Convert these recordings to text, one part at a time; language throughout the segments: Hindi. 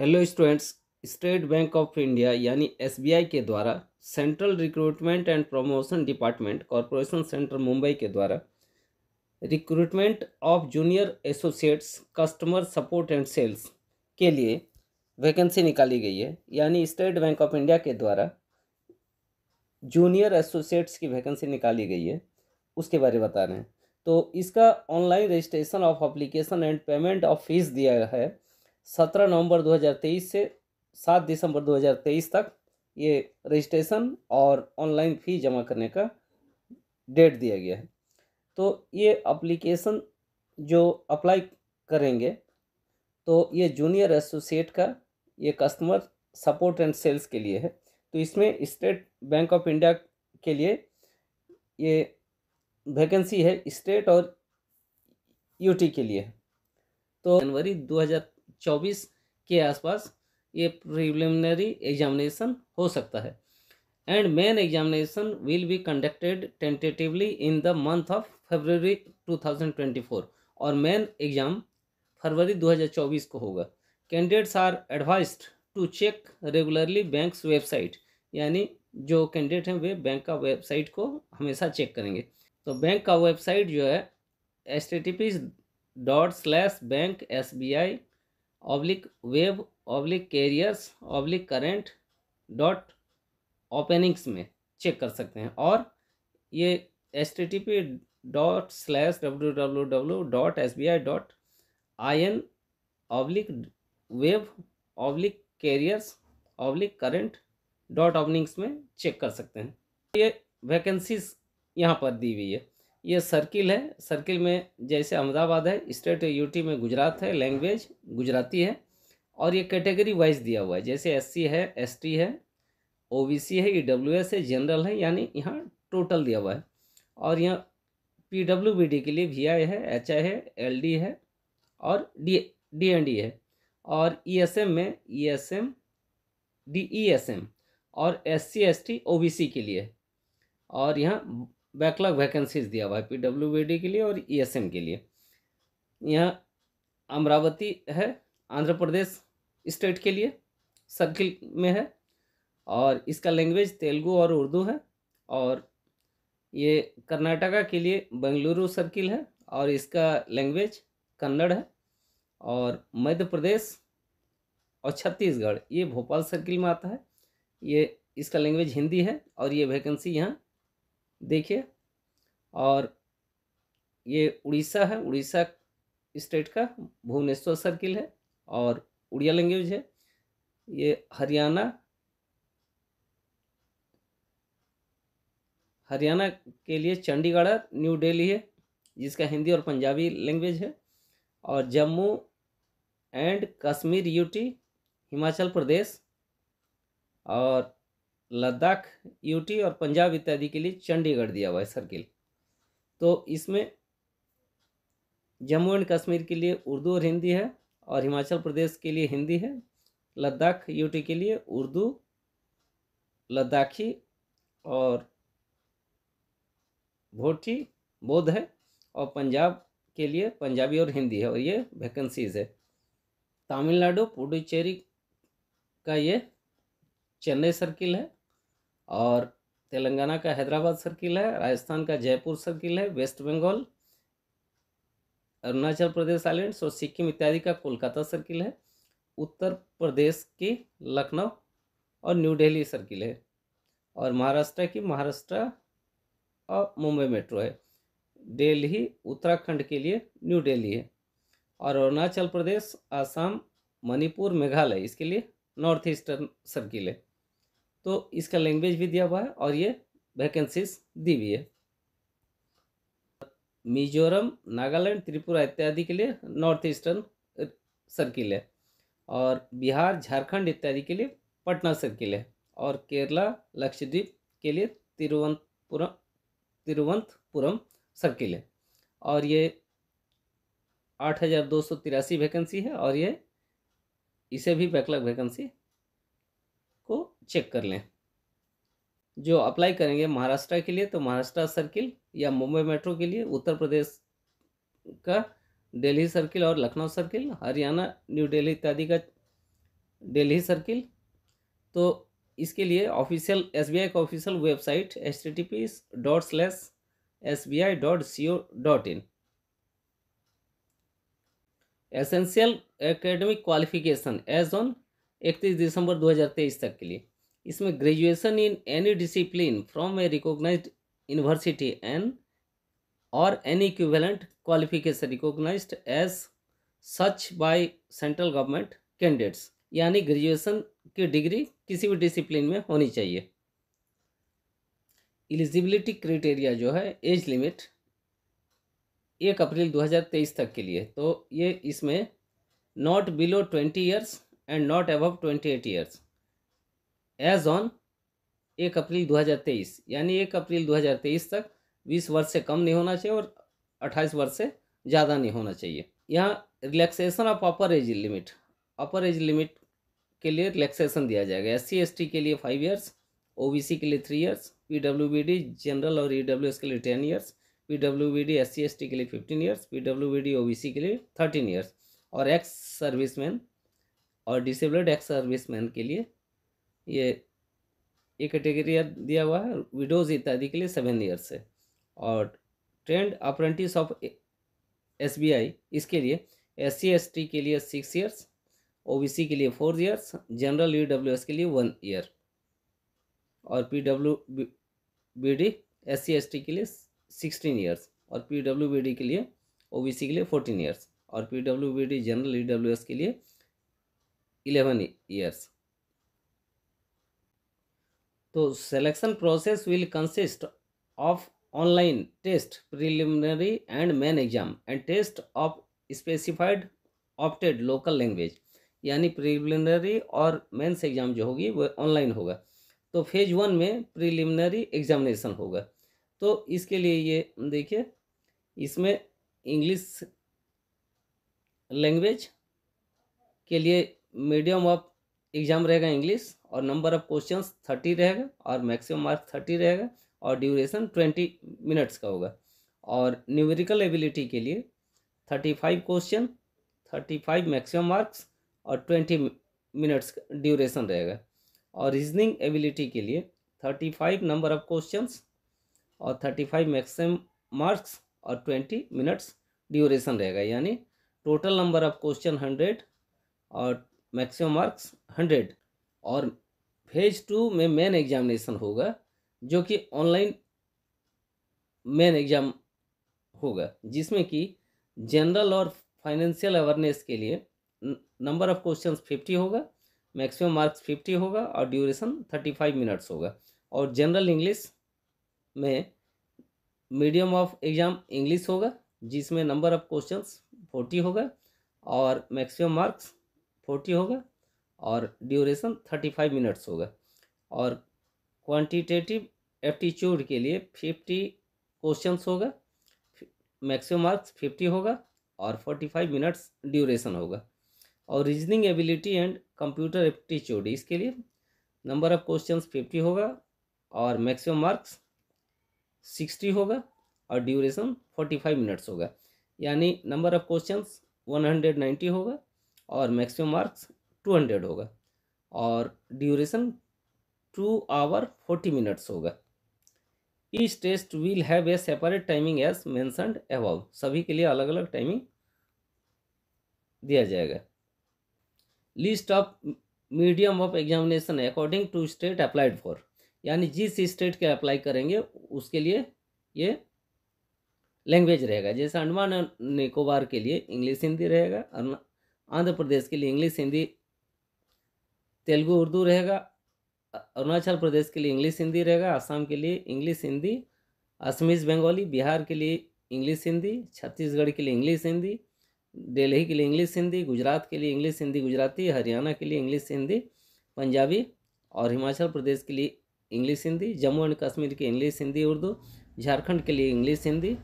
Hello students state bank of India यानी एसबीआई के द्वारा central recruitment and promotion department corporation centre Mumbai के द्वारा recruitment of junior associates customer support and sales के लिए वैकेंसी निकाली गई है यानी स्टेट बैंक ऑफ इंडिया के द्वारा जूनियर एसोसिएट्स की वैकेंसी निकाली गई है उसके बारे में बता रहे हैं तो इसका online registration of application and payment of fees दिया है सत्रह नवंबर 2023 से सात दिसंबर 2023 तक ये रजिस्ट्रेशन और ऑनलाइन फ़ी जमा करने का डेट दिया गया है तो ये अप्लीकेशन जो अप्लाई करेंगे तो ये जूनियर एसोसिएट का ये कस्टमर सपोर्ट एंड सेल्स के लिए है तो इसमें स्टेट बैंक ऑफ इंडिया के लिए ये वैकेंसी है स्टेट और यूटी के लिए तो जनवरी चौबीस के आसपास ये प्रिलिमिनरी एग्जामिनेशन हो सकता है and main examination will be conducted tentatively in the month of February 2024 और मेन एग्जाम फरवरी 2024 को होगा candidates are advised to check regularly bank's website यानी जो कैंडिडेट हैं वे बैंक का वेबसाइट को हमेशा चेक करेंगे तो बैंक का वेबसाइट जो है S T T P dot slash bank S B I oblique web oblique careers oblique current dot openings में चेक कर सकते हैं और ये S T T P dot slash W W W dot S B I dot I N oblique web oblique careers oblique current dot openings में चेक कर सकते हैं ये वैकेंसीज यहाँ पर दी हुई है ये सर्किल है सर्किल में जैसे अहमदाबाद है स्टेट यूटी में गुजरात है लैंग्वेज गुजराती है और ये कैटेगरी वाइज दिया हुआ है जैसे एससी है एसटी है ओबीसी है ई है जनरल है यानी यहाँ टोटल दिया हुआ है और यहाँ पी के लिए वी है एच है एल है और डी डी एन डी है और ई e में ई एस एस एम और ओ बी सी के लिए और यहाँ बैकलॉग वैकेंसीज दिया हुआ है पी के लिए और ई के लिए यहाँ अमरावती है आंध्र प्रदेश स्टेट के लिए सर्किल में है और इसका लैंग्वेज तेलुगु और उर्दू है और ये कर्नाटका के लिए बेंगलुरु सर्किल है और इसका लैंग्वेज कन्नड़ है और मध्य प्रदेश और छत्तीसगढ़ ये भोपाल सर्किल में आता है ये इसका लैंग्वेज हिंदी है और ये वैकेंसी यहाँ देखिए और ये उड़ीसा है उड़ीसा स्टेट का भुवनेश्वर सर्किल है और उड़िया लैंग्वेज है ये हरियाणा हरियाणा के लिए चंडीगढ़ न्यू दिल्ली है जिसका हिंदी और पंजाबी लैंग्वेज है और जम्मू एंड कश्मीर यूटी हिमाचल प्रदेश और लद्दाख यूटी और पंजाब इत्यादि के लिए चंडीगढ़ दिया हुआ है सर्किल तो इसमें जम्मू एंड कश्मीर के लिए उर्दू और हिंदी है और हिमाचल प्रदेश के लिए हिंदी है लद्दाख यूटी के लिए उर्दू लद्दाखी और भोटी बोध है और पंजाब के लिए पंजाबी और हिंदी है और ये वैकेंसीज है तमिलनाडु पुडुचेरी का ये चेन्नई सर्किल है और तेलंगाना का हैदराबाद सर्किल है राजस्थान का जयपुर सर्किल है वेस्ट बंगाल अरुणाचल प्रदेश आइलैंड्स और सिक्किम इत्यादि का कोलकाता सर्किल है उत्तर प्रदेश की लखनऊ और न्यू दिल्ली सर्किल है और महाराष्ट्र की महाराष्ट्र और मुंबई मेट्रो है दिल्ली उत्तराखंड के लिए न्यू दिल्ली है और अरुणाचल प्रदेश आसाम मणिपुर मेघालय इसके लिए नॉर्थ ईस्टर्न सर्किल है तो इसका लैंग्वेज भी दिया हुआ है और ये वैकेंसीज दी हुई है मिजोरम नागालैंड त्रिपुरा इत्यादि के लिए नॉर्थ ईस्टर्न सर्किल है और बिहार झारखंड इत्यादि के लिए पटना सर्किल है और केरला लक्षद्वीप के लिए तिरुवंतपुरम तिरुवंतपुरम सर्किल है और ये आठ हज़ार दो सौ तिरासी वैकेंसी है और ये इसे भी बैकलग वैकेंसी को चेक कर लें जो अप्लाई करेंगे महाराष्ट्र के लिए तो महाराष्ट्र सर्किल या मुंबई मेट्रो के लिए उत्तर प्रदेश का दिल्ली सर्किल और लखनऊ सर्किल हरियाणा न्यू दिल्ली इत्यादि का दिल्ली सर्किल तो इसके लिए ऑफिशियल एस का official website H T T P dot slash S B I dot C O dot in essential academic qualification age on इकतीस दिसंबर 2023 तक के लिए इसमें graduation in any discipline from a recognise university and और any equivalent qualification recognise as such by central government candidates यानी ग्रेजुएशन की डिग्री किसी भी डिसिप्लिन में होनी चाहिए एलिजिबिलिटी क्राइटेरिया जो है एज लिमिट एक अप्रैल 2023 तक के लिए तो ये इसमें not below twenty years and not above twenty eight years age on एक अप्रैल दो हज़ार तेईस यानी एक अप्रैल दो हजार तेईस तक बीस वर्ष से कम नहीं होना चाहिए और अट्ठाईस वर्ष से ज़्यादा नहीं होना चाहिए यहाँ relaxation of upper age limit upper age limit के लिए रिलैक्सेशन दिया जाएगा एस सी के लिए फाइव ईयर्स ओ के लिए थ्री ईयर्स पी जनरल और ई e के लिए ten years P W B D S C S T के लिए fifteen years P W B D O B C के लिए थर्टीन ईयर्स और एक्स सर्विसमैन और डिसेबल्ड एक्स सर्विस मैन के लिए ये ये कैटेगरी दिया हुआ है विडोज इत्यादि के लिए सेवन ईयर्स है और trained apprentice of S B I इसके लिए एस सी एस टी के लिए six years O B C के लिए four years general U W S के लिए वन ईयर और P W B D S C S T के लिए सिक्सटीन ईयर्स और पी डब्ल्यू बी डी के लिए ओ बी सी के लिए फोर्टीन ईयर्स और P W B D general E W S के लिए 11 years. So selection process will consist of online test, preliminary and main exam and test of specified opted local language यानी प्रीलिमिनरी और मेंस एग्ज़ाम जो होगी वह ऑनलाइन होगा तो फेज वन में प्रीलिमिनरी एग्जामिनेशन होगा तो इसके लिए ये देखिए इसमें इंग्लिश लैंग्वेज के लिए मीडियम ऑफ एग्जाम रहेगा इंग्लिश और नंबर ऑफ क्वेश्चन थर्टी रहेगा और मैक्सिमम मार्क्स थर्टी रहेगा और ड्यूरेशन ट्वेंटी मिनट्स का होगा और न्यूमेरिकल एबिलिटी के लिए thirty five question thirty five maximum marks और ट्वेंटी मिनट्स का ड्यूरेशन रहेगा और रीजनिंग एबिलिटी के लिए thirty five number of question और थर्टी फाइव मैक्सिमम मार्क्स और ट्वेंटी मिनट्स ड्यूरेशन रहेगा यानी total number of question hundred और मैक्सिमम मार्क्स हंड्रेड और फेज टू में मेन एग्जामिनेशन होगा जो कि ऑनलाइन मेन एग्जाम होगा जिसमें कि जनरल और फाइनेंशियल अवेयरनेस के लिए नंबर ऑफ क्वेश्चन फिफ्टी होगा मैक्सिमम मार्क्स फिफ्टी होगा और ड्यूरेशन थर्टी फाइव मिनट्स होगा और जनरल इंग्लिश में मीडियम ऑफ एग्ज़ाम इंग्लिश होगा जिसमें नंबर ऑफ क्वेश्चंस फोर्टी होगा और मैक्सिमम मार्क्स फोर्टी होगा और ड्यूरेशन थर्टी फाइव मिनट्स होगा और क्वांटिटेटिव एप्टीट्यूड के लिए फिफ्टी क्वेश्चंस होगा मैक्सिमम मार्क्स फिफ्टी होगा और फोर्टी फाइव मिनट्स ड्यूरेशन होगा और reasoning ability and computer aptitude इसके लिए नंबर ऑफ क्वेश्चंस फिफ्टी होगा और मैक्सिमम मार्क्स सिक्सटी होगा और ड्यूरेशन फोर्टी फाइव मिनट्स होगा यानी number of questions one hundred ninety होगा और मैक्सिमम मार्क्स टू हंड्रेड होगा और duration two hour forty minutes होगा each test will have a separate timing as mentioned above सभी के लिए अलग अलग टाइमिंग दिया जाएगा list of medium of examination according to state applied for यानी जिस स्टेट के अप्लाई करेंगे उसके लिए ये लैंग्वेज रहेगा जैसे अंडमान निकोबार के लिए इंग्लिश हिंदी रहेगा आंध्र प्रदेश के लिए इंग्लिश हिंदी तेलुगु उर्दू रहेगा अरुणाचल प्रदेश के लिए इंग्लिश हिंदी रहेगा असम के लिए इंग्लिश हिंदी असमीज बंगाली बिहार के लिए इंग्लिश हिंदी छत्तीसगढ़ के लिए इंग्लिश हिंदी दिल्ली के लिए इंग्लिश हिंदी गुजरात के लिए इंग्लिश हिंदी गुजराती हरियाणा के लिए इंग्लिश हिंदी पंजाबी और हिमाचल प्रदेश के लिए इंग्लिश हिंदी जम्मू एंड कश्मीर के इंग्लिश हिंदी उर्दू झारखंड के लिए इंग्लिश हिंदी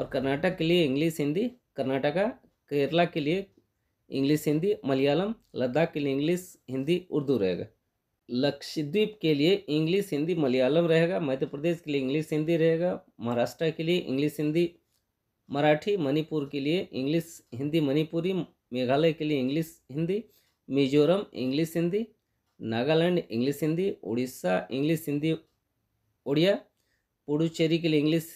और कर्नाटक के लिए इंग्लिश हिंदी कर्नाटका केरला के लिए इंग्लिश हिंदी मलयालम लद्दाख के लिए इंग्लिश हिंदी उर्दू रहेगा लक्षद्वीप के लिए इंग्लिश हिंदी मलयालम रहेगा मध्य प्रदेश के लिए इंग्लिश हिंदी रहेगा महाराष्ट्र के लिए इंग्लिश हिंदी मराठी मणिपुर के लिए इंग्लिश हिंदी मणिपुरी मेघालय के लिए English Hindi Mizoram English Hindi Nagaland English Hindi Orissa English Hindi Oriya Puducherry के लिए इंग्लिश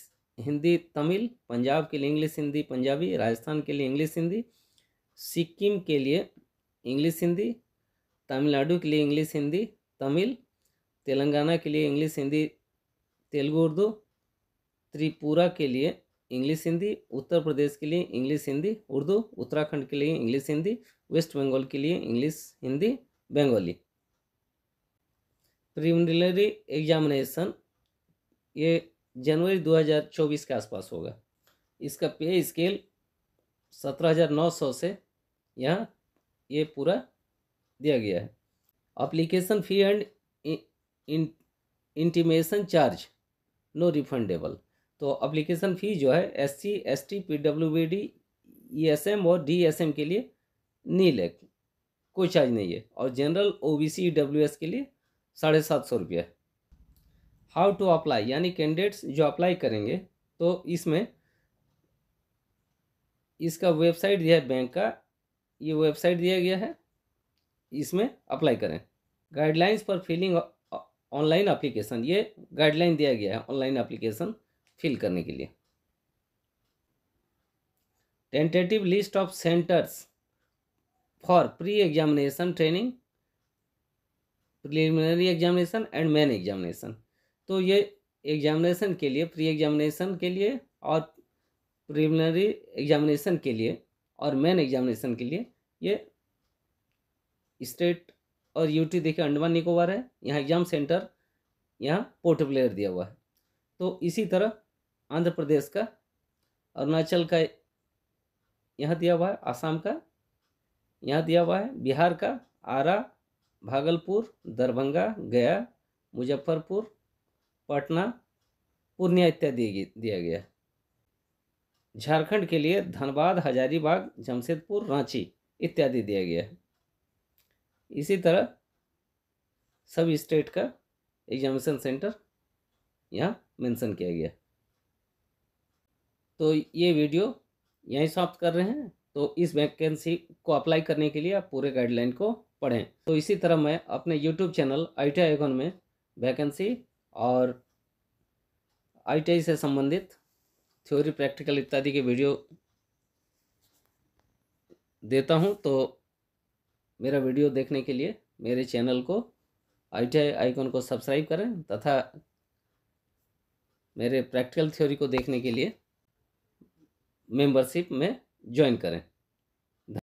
हिंदी तमिल पंजाब के लिए इंग्लिश हिंदी पंजाबी राजस्थान के लिए इंग्लिश हिंदी सिक्किम के लिए इंग्लिश हिंदी तमिलनाडु के लिए इंग्लिश हिंदी तमिल तेलंगाना के लिए इंग्लिश हिंदी तेलुगु उर्दू त्रिपुरा के लिए इंग्लिश हिंदी उत्तर प्रदेश के लिए इंग्लिश हिंदी उर्दू उत्तराखंड के लिए इंग्लिश हिंदी वेस्ट बंगाल के लिए English Hindi Bengali preliminary examination ये जनवरी 2024 के आसपास होगा इसका पे स्केल सत्रह हज़ार नौ सौ से यहाँ ये पूरा दिया गया है application fee and intimation charge no refundable तो अप्लीकेशन फ़ी जो है S C S T P W B D E S M और डी एस एम के लिए नील है कोई चार्ज नहीं है और general O B C W S के लिए साढ़े सात सौ रुपये हाउ टू अप्लाई यानी कैंडिडेट्स जो अप्लाई करेंगे तो इसमें इसका वेबसाइट दिया है बैंक का ये वेबसाइट दिया गया है इसमें अप्लाई करें guidelines for filling online application ये गाइडलाइन दिया गया है ऑनलाइन अप्लीकेशन फिल करने के लिए tentative list of centres for pre examination training preliminary examination and main examination तो ये एग्जामिनेशन के लिए प्री एग्जामिनेशन के लिए और प्रिलिमिनरी एग्जामिनेशन के लिए और मेन एग्जामिनेशन के लिए ये स्टेट और यूटी देखिए अंडमान निकोबार है यहाँ एग्जाम सेंटर यहाँ पोर्ट ब्लेयर दिया हुआ है तो इसी तरह आंध्र प्रदेश का अरुणाचल का यहाँ दिया हुआ है आसाम का यहाँ दिया हुआ है बिहार का आरा भागलपुर दरभंगा गया मुजफ्फरपुर पटना पूर्णिया इत्यादि दिया गया झारखंड के लिए धनबाद हजारीबाग जमशेदपुर रांची इत्यादि दिया गया है इसी तरह सब स्टेट का एग्जामिनेशन सेंटर यहाँ मेंशन किया गया तो ये वीडियो यहीं समाप्त कर रहे हैं तो इस वैकेंसी को अप्लाई करने के लिए आप पूरे गाइडलाइन को पढ़ें तो इसी तरह मैं अपने यूट्यूब चैनल आई टी में वैकेंसी और आई से संबंधित थ्योरी प्रैक्टिकल इत्यादि के वीडियो देता हूँ तो मेरा वीडियो देखने के लिए मेरे चैनल को आई टी आइकन को सब्सक्राइब करें तथा मेरे प्रैक्टिकल थ्योरी को देखने के लिए मेंबरशिप में ज्वाइन करें